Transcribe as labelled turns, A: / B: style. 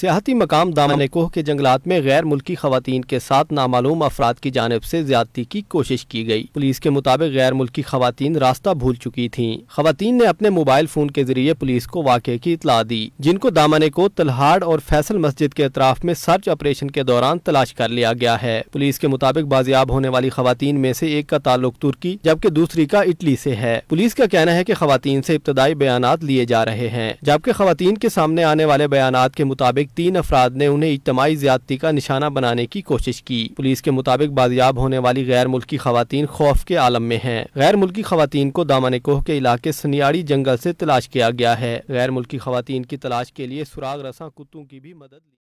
A: सियाहती मकाम दामन कोह के जंगलात में गैर मुल्की खातन के साथ नामालूम अफराद की जानब ऐसी ज्यादती की कोशिश की गयी पुलिस के मुताबिक गैर मुल्की खातन रास्ता भूल चुकी थी खातन ने अपने मोबाइल फोन के जरिए पुलिस को वाक़े की इतला दी जिनको दामन को तलहाड़ और फैसल मस्जिद के अतराफ में सर्च ऑपरेशन के दौरान तलाश कर लिया गया है पुलिस के मुताबिक बाजियाब होने वाली खातन में ऐसी एक का ताल्लुक तुर्की जबकि दूसरी का इटली ऐसी है पुलिस का कहना है की खातन ऐसी इब्तदाई बयान लिए जा रहे हैं जबकि खातन के सामने आने वाले बयान के मुताबिक मुताबिक तीन अफराद ने उन्हें इज्तमाही ज्यादती का निशाना बनाने की कोशिश की पुलिस के मुताबिक बाजियाब होने वाली गैर मुल्की खातन खौफ के आलम में है गैर मुल्की खातन को दामन कोह के इलाके सनियाड़ी जंगल ऐसी तलाश किया गया है गैर मुल्की खातन की तलाश के लिए सुराग रसा कुत्तों की भी मदद